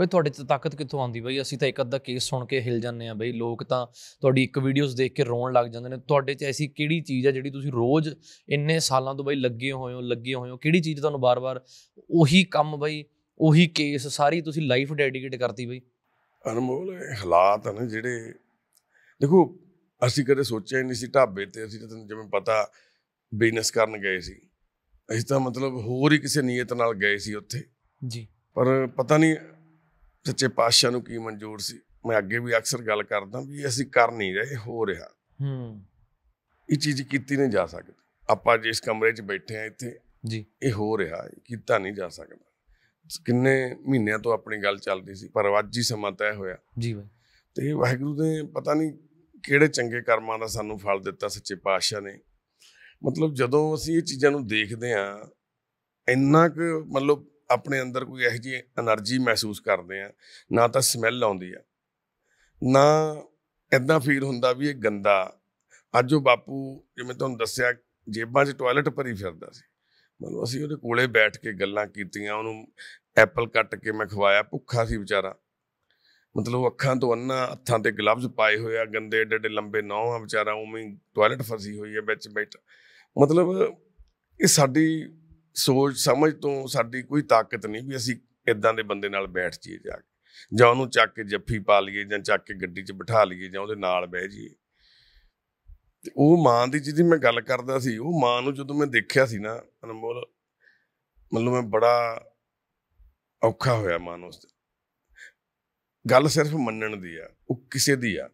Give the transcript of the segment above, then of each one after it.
ਬਈ ਤੁਹਾਡੇ ਚ ਤਾਕਤ ਕਿੱਥੋਂ ਆਉਂਦੀ ਬਈ ਅਸੀਂ ਤਾਂ ਇੱਕ ਅੱਧਾ ਕੇਸ ਸੁਣ ਕੇ ਹਿਲ ਜਾਂਦੇ ਆ ਬਈ ਲੋਕ ਤਾਂ ਤੁਹਾਡੀ ਇੱਕ ਵੀਡੀਓਜ਼ ਦੇਖ ਕੇ ਰੋਣ ਲੱਗ ਜਾਂਦੇ ਨੇ ਤੁਹਾਡੇ ਚ ਐਸੀ ਕਿਹੜੀ ਚੀਜ਼ ਆ ਜਿਹੜੀ ਤੁਸੀਂ ਰੋਜ਼ ਇੰਨੇ ਸਾਲਾਂ ਤੋਂ ਬਈ ਲੱਗੇ ਹੋਏ ਹੋ ਲੱਗੇ ਹੋਏ ਹੋ ਕਿਹੜੀ ਚੀਜ਼ ਤੁਹਾਨੂੰ ਬਾਰ-ਬਾਰ ਉਹੀ ਕੰਮ ਬਈ ਉਹੀ ਕੇਸ ਸਾਰੀ ਤੁਸੀਂ ਲਾਈਫ ਡੈਡੀਕੇਟ ਕਰਤੀ ਬਈ ਅਨਮੋਲ ਹਾਲਾਤ ਹਨ ਜਿਹੜੇ ਦੇਖੋ ਅਸੀਂ ਕਦੇ ਸੋਚਿਆ ਹੀ ਨਹੀਂ ਸੀ ਢਾਬੇ ਤੇ ਅਸੀਂ ਤਾਂ ਜਿਵੇਂ ਪਤਾ ਬਿਜ਼ਨਸ ਕਰਨ ਗਏ ਸੀ ਅਸੀਂ ਤਾਂ ਮਤਲਬ ਹੋਰ ਹੀ ਕਿਸੇ ਨੀਅਤ ਨਾਲ ਗਏ ਸੀ ਉੱਥੇ ਜੀ ਪਰ ਪਤਾ ਨਹੀਂ ਸੱਚੇ ਪਾਤਸ਼ਾਹ ਨੂੰ ਕੀ ਮਨਜ਼ੂਰ ਸੀ ਮੈਂ ਅੱਗੇ ਵੀ ਅਕਸਰ ਗੱਲ ਕਰਦਾ ਵੀ ਅਸੀਂ ਕਰ ਨਹੀਂ ਰਹੇ ਹੋ ਰਿਹਾ ਹੂੰ ਇਹ ਚੀਜ਼ ਕੀਤੀ ਨਹੀਂ ਜਾ ਸਕਦੀ ਆਪਾਂ ਜੇ ਇਸ ਕਮਰੇ 'ਚ ਬੈਠੇ ਆ ਇੱਥੇ ਜੀ ਇਹ ਹੋ ਰਿਹਾ ਹੈ ਕੀਤਾ ਨਹੀਂ ਜਾ ਸਕਦਾ ਕਿੰਨੇ ਮਹੀਨਿਆਂ ਤੋਂ ਆਪਣੀ ਗੱਲ ਚੱਲਦੀ ਸੀ ਪਰ ਅੱਜ ਹੀ ਸਮਾਂ ਤੈਅ ਹੋਇਆ ਜੀ ਬਾਈ ਤੇ ਵਾਹਿਗੁਰੂ ਨੇ ਪਤਾ ਨਹੀਂ ਕਿਹੜੇ ਚੰਗੇ ਕਰਮਾਂ ਦਾ ਸਾਨੂੰ ਫਲ ਦਿੱਤਾ ਸੱਚੇ ਪਾਤਸ਼ਾਹ ਨੇ ਮਤਲਬ ਜਦੋਂ ਅਸੀਂ ਇਹ ਚੀਜ਼ਾਂ ਨੂੰ ਦੇਖਦੇ ਆ ਇੰਨਾ ਕੁ ਮਤਲਬ ਆਪਣੇ ਅੰਦਰ ਕੋਈ ਇਹੋ ਜਿਹੀ એનર્ਜੀ ਮਹਿਸੂਸ ਕਰਦੇ ਆ ਨਾ ਤਾਂ ਸਮੈਲ ਆਉਂਦੀ ਆ ਨਾ ਇਦਾਂ ਫੀਲ ਹੁੰਦਾ ਵੀ ਇਹ ਗੰਦਾ ਅੱਜ ਉਹ ਬਾਪੂ ਜਿਵੇਂ ਤੁਹਾਨੂੰ ਦੱਸਿਆ ਜੇਬਾਂ 'ਚ ਟਾਇਲਟ ਭਰੀ ਫਿਰਦਾ ਸੀ ਮਤਲਬ ਅਸੀਂ ਉਹਦੇ ਕੋਲੇ ਬੈਠ ਕੇ ਗੱਲਾਂ ਕੀਤੀਆਂ ਉਹਨੂੰ ਐਪਲ ਕੱਟ ਕੇ ਮੈਂ ਖਵਾਇਆ ਭੁੱਖਾ ਸੀ ਵਿਚਾਰਾ ਮਤਲਬ ਅੱਖਾਂ ਤੋਂ ਅੰਨਾ ਹੱਥਾਂ ਤੇ ਗਲਵਜ਼ ਪਾਏ ਹੋਏ ਆ ਗੰਦੇ ਏਡੇ ਏਡੇ ਲੰਬੇ ਨੌਂ ਆ ਵਿਚਾਰਾ ਉਵੇਂ ਟਾਇਲਟ ਫਸੀ ਹੋਈ ਹੈ ਵਿੱਚ ਬੈਠ ਮਤਲਬ ਇਹ ਸਾਡੀ ਸੋਚ ਸਮਝ ਤੋਂ ਸਾਡੀ ਕੋਈ ਤਾਕਤ ਨਹੀਂ ਵੀ ਅਸੀਂ ਇਦਾਂ ਦੇ ਬੰਦੇ ਨਾਲ ਬੈਠ ਜੀਏ ਜਾ ਕੇ ਜਾਂ ਉਹਨੂੰ ਚੱਕ ਕੇ ਜੱਫੀ ਪਾ ਲਈਏ ਜਾਂ ਚੱਕ ਕੇ ਗੱਡੀ 'ਚ ਬਿਠਾ ਲਈਏ ਜਾਂ ਉਹਦੇ ਨਾਲ ਬਹਿ ਜੀਏ ਤੇ ਉਹ ਮਾਂ ਦੀ ਜਿਹਦੀ ਮੈਂ ਗੱਲ ਕਰਦਾ ਸੀ ਉਹ ਮਾਂ ਨੂੰ ਜਦੋਂ ਮੈਂ ਦੇਖਿਆ ਸੀ ਨਾ ਅਨਮੋਲ ਮਤਲਬ ਮੈਂ ਬੜਾ ਔਖਾ ਹੋਇਆ ਮਾਂ ਨੂੰ ਉਸ ਗੱਲ ਸਿਰਫ ਮੰਨਣ ਦੀ ਆ ਉਹ ਕਿਸੇ ਦੀ ਆ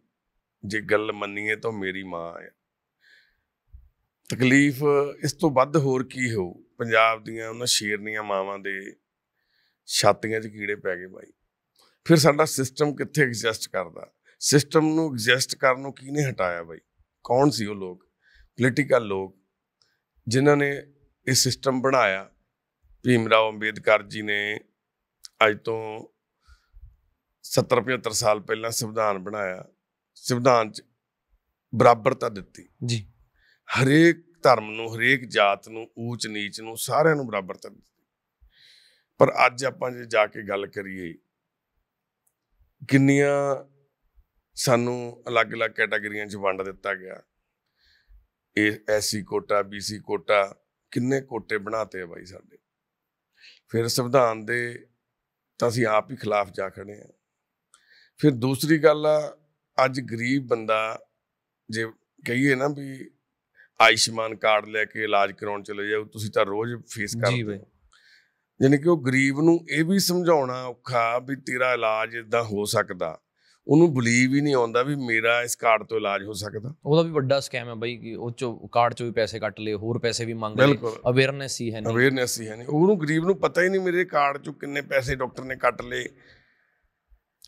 ਜੇ ਗੱਲ ਮੰਨੀਏ ਤਾਂ ਮੇਰੀ ਮਾਂ ਆ ਤਕਲੀਫ ਇਸ ਤੋਂ ਵੱਧ ਹੋਰ ਕੀ ਹੋਊ ਪੰਜਾਬ ਦੀਆਂ ਉਹਨਾਂ ਸ਼ੇਰਨੀਆਂ ਮਾਵਾਂ ਦੇ ਛਾਤੀਆਂ 'ਚ ਕੀੜੇ ਪੈ ਗਏ ਭਾਈ ਫਿਰ ਸਾਡਾ ਸਿਸਟਮ ਕਿੱਥੇ ਐਗਜ਼ਿਸਟ ਕਰਦਾ ਸਿਸਟਮ ਨੂੰ ਐਗਜ਼ਿਸਟ ਕਰਨ ਨੂੰ ਕਿਹਨੇ ਹਟਾਇਆ ਭਾਈ ਕੌਣ ਸੀ ਉਹ ਲੋਕ ਪੋਲੀਟੀਕਲ ਲੋਕ ਜਿਨ੍ਹਾਂ ਨੇ ਇਹ ਸਿਸਟਮ ਬਣਾਇਆ ਭੀਮ ਰਾਓ ਅੰਬੇਦਕਰ ਜੀ ਨੇ ਅੱਜ ਤੋਂ 70 75 ਸਾਲ ਪਹਿਲਾਂ ਸੰਵਿਧਾਨ ਬਣਾਇਆ ਸੰਵਿਧਾਨ 'ਚ ਬਰਾਬਰਤਾ ਦਿੱਤੀ ਜੀ ਹਰੇਕ ਧਰਮ ਨੂੰ ਹਰੇਕ ਜਾਤ ਨੂੰ ਊਚ ਨੀਚ ਨੂੰ ਸਾਰਿਆਂ ਨੂੰ ਬਰਾਬਰ ਤਰ ਪਰ ਅੱਜ ਆਪਾਂ ਜੇ ਜਾ ਕੇ ਗੱਲ ਕਰੀਏ ਕਿੰਨੀਆਂ ਸਾਨੂੰ ਅਲੱਗ-ਅਲੱਗ ਕੈਟਾਗਰੀਆਂ 'ਚ ਵੰਡ ਦਿੱਤਾ ਗਿਆ ਇਹ ਐਸੀ ਕੋਟਾ ਬੀਸੀ ਕੋਟਾ ਕਿੰਨੇ ਕੋਟੇ ਬਣਾਤੇ ਆ ਬਾਈ ਸਾਡੇ ਫਿਰ ਸੰਵਿਧਾਨ ਦੇ ਤਾਂ ਅਸੀਂ ਆਪ ਹੀ ਖਿਲਾਫ ਜਾ ਖੜੇ ਆ ਫਿਰ ਦੂਸਰੀ ਗੱਲ ਆ ਅੱਜ ਗਰੀਬ ਬੰਦਾ ਜੇ ਕਹੀਏ ਨਾ ਵੀ ਆਇਸ਼ਮਾਨ ਕਾਰਡ ਲੈ ਕੇ ਇਲਾਜ ਕਰਾਉਣ ਚਲੇ ਜਾਓ ਤੁਸੀਂ ਤਾਂ ਰੋਜ਼ ਫੇਸ ਕਰਦੇ ਹੋ ਯਾਨੀ ਕਿ ਉਹ ਗਰੀਬ ਨੂੰ ਇਹ ਵੀ ਸਮਝਾਉਣਾ ਔਖਾ ਵੀ ਤੇਰਾ ਇਲਾਜ ਇਦਾਂ ਹੋ ਸਕਦਾ ਉਹਨੂੰ ਬਲੀਵ ਹੀ ਨਹੀਂ ਆਉਂਦਾ ਵੀ ਮੇਰਾ ਇਸ ਕਾਰਡ ਤੋਂ ਇਲਾਜ ਹੋ ਸਕਦਾ ਉਹਦਾ ਵੀ ਵੱਡਾ ਸਕੈਮ ਹੈ ਬਾਈ ਉਹ ਚੋਂ ਕਾਰਡ ਚੋਂ ਵੀ ਪੈਸੇ ਕੱਟ ਲਏ ਹੋਰ ਪੈਸੇ ਵੀ ਮੰਗ ਲਏ ਅਵੇਅਰਨੈਸ ਹੀ ਹੈ ਨਹੀਂ ਅਵੇਅਰਨੈਸ ਹੀ ਹੈ ਨਹੀਂ ਉਹਨੂੰ ਗਰੀਬ ਨੂੰ ਪਤਾ ਹੀ ਨਹੀਂ ਮੇਰੇ ਕਾਰਡ ਚੋਂ ਕਿੰਨੇ ਪੈਸੇ ਡਾਕਟਰ ਨੇ ਕੱਟ ਲਏ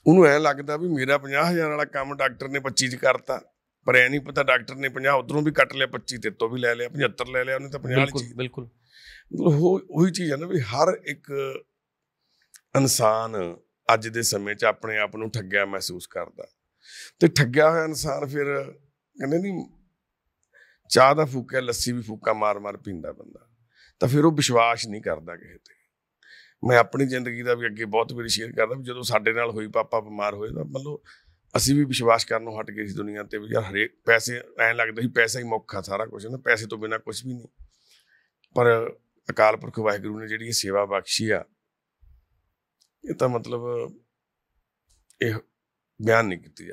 ਉਹਨੂੰ ਐ ਲੱਗਦਾ ਵੀ ਮੇਰਾ 50000 ਵਾਲਾ ਕੰਮ ਡਾਕਟਰ ਨੇ 25 ਚ ਕਰਤਾ ਪਰ ਐ ਨਹੀਂ ਪਤਾ ਡਾਕਟਰ ਨੇ 50 ਉਧਰੋਂ ਵੀ ਕੱਟ ਲਿਆ 25 ਤੇ ਤੋਂ ਵੀ ਲੈ ਲਿਆ 75 ਲੈ ਲਿਆ ਉਹਨੇ ਤਾਂ 50 ਬਿਲਕੁਲ ਬਿਲਕੁਲ ਉਹ ਉਹੀ ਚੀਜ਼ ਹੈ ਨਾ ਵੀ ਹਰ ਇੱਕ ਇਨਸਾਨ ਅੱਜ ਦੇ ਸਮੇਂ 'ਚ ਆਪਣੇ ਆਪ ਨੂੰ ਠੱਗਿਆ ਮਹਿਸੂਸ ਕਰਦਾ ਤੇ ਠੱਗਿਆ ਹੋਇਆ ਇਨਸਾਨ ਫਿਰ ਕਹਿੰਦੇ ਨਹੀਂ ਚਾਹ ਦਾ ਫੂਕਾ ਲੱਸੀ ਵੀ ਫੂਕਾ ਮਾਰ-ਮਾਰ ਪੀਂਦਾ ਬੰਦਾ ਤਾਂ ਫਿਰ ਉਹ ਵਿਸ਼ਵਾਸ ਨਹੀਂ ਕਰਦਾ ਕਿਸੇ ਤੇ ਮੈਂ ਆਪਣੀ ਜ਼ਿੰਦਗੀ ਦਾ ਵੀ ਅੱਗੇ ਬਹੁਤ ਵਾਰੀ ਸ਼ੇਅਰ ਕਰਦਾ ਜਦੋਂ ਸਾਡੇ ਨਾਲ ਹੋਈ ਪਾਪਾ ਬਿਮਾਰ ਹੋਏ ਤਾਂ ਮਤਲਬ ਅਸੀਂ ਵੀ ਵਿਸ਼ਵਾਸ ਕਰਨੋਂ ਹਟ ਗਏ ਇਸ ਦੁਨੀਆ ਤੇ ਵੀ ਯਾਰ ਹਰੇਕ ਪੈਸੇ ਐਂ ਲੱਗਦਾ ਸੀ ਪੈਸਾ ਹੀ ਮੁੱਖ ਆ ਸਾਰਾ ਕੁਝ ਨਾ ਪੈਸੇ ਤੋਂ ਬਿਨਾ ਕੁਝ ਵੀ ਨਹੀਂ ਪਰ ਅਕਾਲ ਪੁਰਖ ਵਾਹਿਗੁਰੂ ਨੇ ਜਿਹੜੀ ਸੇਵਾ ਬਖਸ਼ੀ ਆ ਇਹ ਤਾਂ ਮਤਲਬ ਇਹ ਬਿਆਨ ਨਹੀਂ ਕੀਤੀ